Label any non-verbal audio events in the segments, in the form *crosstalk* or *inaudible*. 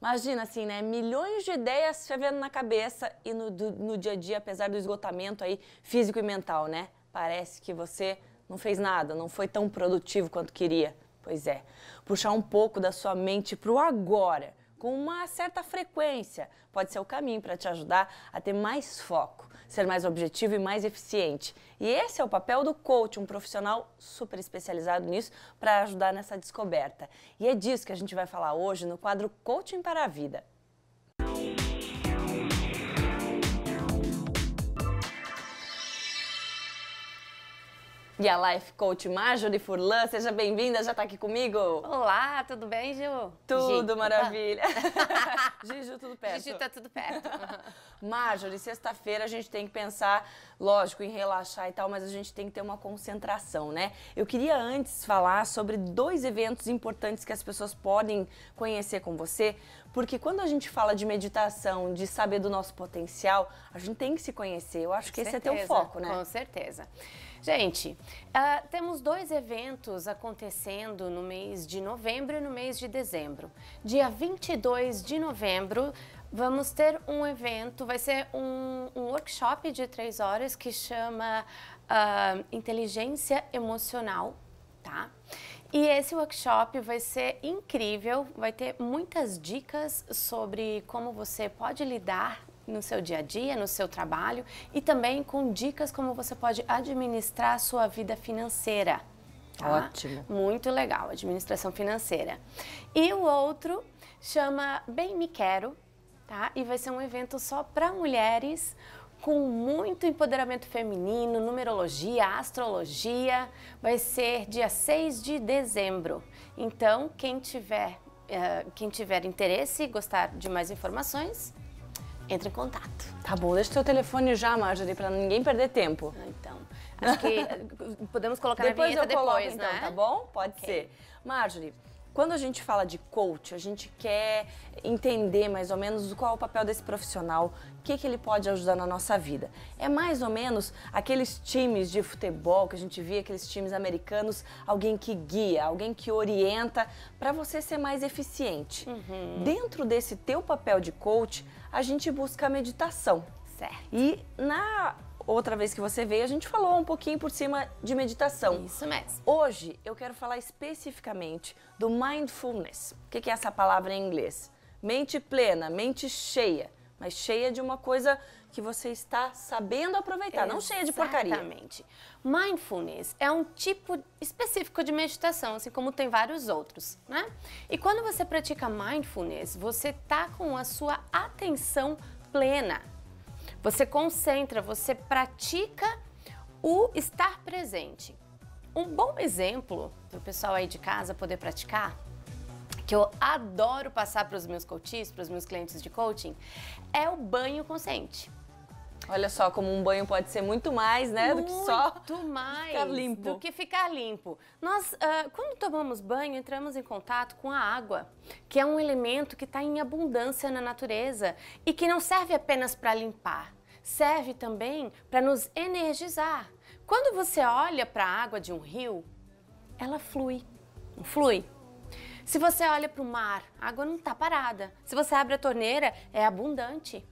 Imagina, assim, né? Milhões de ideias fervendo na cabeça e no, do, no dia a dia, apesar do esgotamento aí físico e mental, né? Parece que você não fez nada, não foi tão produtivo quanto queria. Pois é, puxar um pouco da sua mente para o agora, com uma certa frequência, pode ser o caminho para te ajudar a ter mais foco ser mais objetivo e mais eficiente. E esse é o papel do coach, um profissional super especializado nisso, para ajudar nessa descoberta. E é disso que a gente vai falar hoje no quadro Coaching para a Vida. E a Life Coach Marjorie Furlan, seja bem-vinda, já está aqui comigo. Olá, tudo bem, Ju? Tudo Gi. maravilha. *laughs* *laughs* Giju, tudo perto. Giju, tá tudo perto. *laughs* Marjorie, sexta-feira a gente tem que pensar, lógico, em relaxar e tal, mas a gente tem que ter uma concentração, né? Eu queria antes falar sobre dois eventos importantes que as pessoas podem conhecer com você, porque quando a gente fala de meditação, de saber do nosso potencial, a gente tem que se conhecer. Eu acho com que certeza, esse é teu foco, né? Com certeza. Gente, uh, temos dois eventos acontecendo no mês de novembro e no mês de dezembro. Dia 22 de novembro, vamos ter um evento, vai ser um, um workshop de três horas que chama uh, Inteligência Emocional, tá? E esse workshop vai ser incrível, vai ter muitas dicas sobre como você pode lidar no seu dia a dia, no seu trabalho e também com dicas como você pode administrar a sua vida financeira. Tá? Ótimo. Muito legal, administração financeira. E o outro chama Bem Me Quero, tá? E vai ser um evento só para mulheres com muito empoderamento feminino, numerologia, astrologia. Vai ser dia 6 de dezembro. Então, quem tiver, uh, quem tiver interesse e gostar de mais informações, entre em contato. Tá bom, deixa o seu telefone já, Marjorie, pra ninguém perder tempo. Ah, então, acho que *laughs* podemos colocar depois na vinheta eu depois, coloco, então, né? Então, tá bom? Pode okay. ser. Marjorie, quando a gente fala de coach, a gente quer entender mais ou menos qual é o papel desse profissional, o que, que ele pode ajudar na nossa vida. É mais ou menos aqueles times de futebol que a gente via, aqueles times americanos, alguém que guia, alguém que orienta para você ser mais eficiente. Uhum. Dentro desse teu papel de coach, a gente busca a meditação. Certo. E na outra vez que você veio, a gente falou um pouquinho por cima de meditação. Isso mesmo. Hoje eu quero falar especificamente do mindfulness. O que é essa palavra em inglês? Mente plena, mente cheia, mas cheia de uma coisa que você está sabendo aproveitar, Exatamente. não cheia de porcaria. Exatamente. Mindfulness é um tipo específico de meditação, assim como tem vários outros, né? E quando você pratica mindfulness, você tá com a sua atenção plena você concentra, você pratica o estar presente. Um bom exemplo para o pessoal aí de casa poder praticar, que eu adoro passar para os meus coaches, para os meus clientes de coaching, é o banho consciente. Olha só como um banho pode ser muito mais, né, muito do que só *laughs* mais ficar limpo. Do que ficar limpo. Nós, uh, quando tomamos banho, entramos em contato com a água, que é um elemento que está em abundância na natureza e que não serve apenas para limpar, serve também para nos energizar. Quando você olha para a água de um rio, ela flui, flui? Se você olha para o mar, a água não está parada. Se você abre a torneira, é abundante,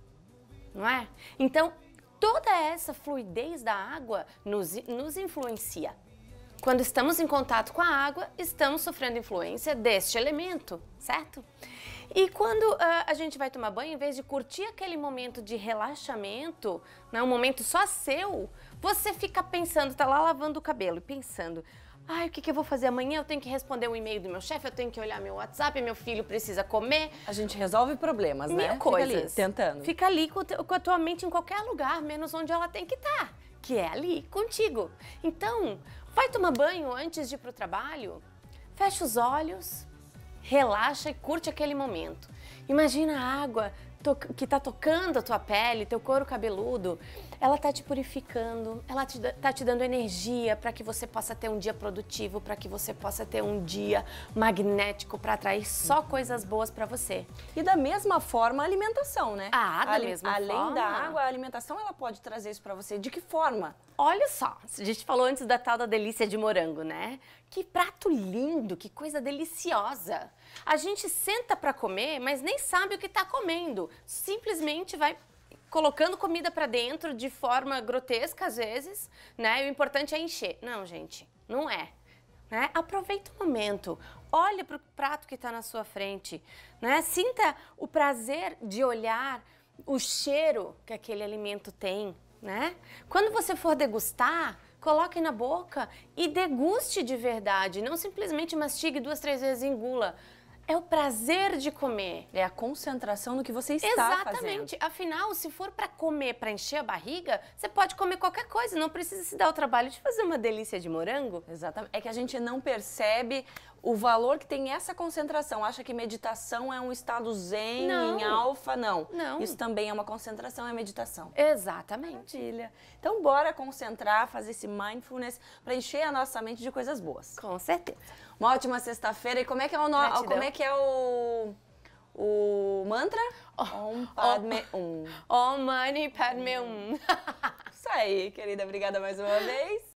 não é? Então, toda essa fluidez da água nos, nos influencia. Quando estamos em contato com a água, estamos sofrendo influência deste elemento, certo? E quando uh, a gente vai tomar banho, em vez de curtir aquele momento de relaxamento, né, um momento só seu, você fica pensando, tá lá lavando o cabelo e pensando. Ai, o que, que, eu vou fazer amanhã? Eu tenho que responder um e-mail do meu chefe, eu tenho que olhar meu WhatsApp, meu filho precisa comer. A gente resolve problemas, né? coisas. Fica ali, tentando. Fica ali com, com a tua mente em qualquer lugar, menos onde ela tem que estar, tá, que é ali, contigo. Então, vai tomar banho antes de ir pro trabalho, fecha os olhos, relaxa e curte aquele momento. Imagina a água que está tocando a tua pele, teu couro cabeludo, ela está te purificando, ela está te, tá te dando energia para que você possa ter um dia produtivo, para que você possa ter um dia magnético para atrair só coisas boas para você. E da mesma forma a alimentação, né? Ah, da a, mesma além forma. Além da água, a alimentação ela pode trazer isso para você. De que forma? Olha só, a gente falou antes da tal da delícia de morango, né? Que prato lindo, que coisa deliciosa. A gente senta para comer, mas nem sabe o que está comendo. Simplesmente vai colocando comida para dentro de forma grotesca às vezes, né? o importante é encher. Não, gente, não é. Né? Aproveita o momento, olhe para o prato que está na sua frente, né? Sinta o prazer de olhar o cheiro que aquele alimento tem, né? Quando você for degustar, coloque na boca e deguste de verdade. Não simplesmente mastigue duas, três vezes e engula. É o prazer de comer. É a concentração no que você está Exatamente. fazendo. Exatamente. Afinal, se for para comer, para encher a barriga, você pode comer qualquer coisa. Não precisa se dar o trabalho de fazer uma delícia de morango. Exatamente. É que a gente não percebe o valor que tem essa concentração. Acha que meditação é um estado zen, não. em alfa, não. Não. Isso também é uma concentração, é meditação. Exatamente. Maravilha. Então bora concentrar, fazer esse mindfulness para encher a nossa mente de coisas boas. Com certeza. Uma ótima sexta-feira. E como é que é o no... como é que é o o mantra? Oh. Om oh. Padme Um. Om Mani Padme Um. Isso aí, querida. Obrigada mais uma vez.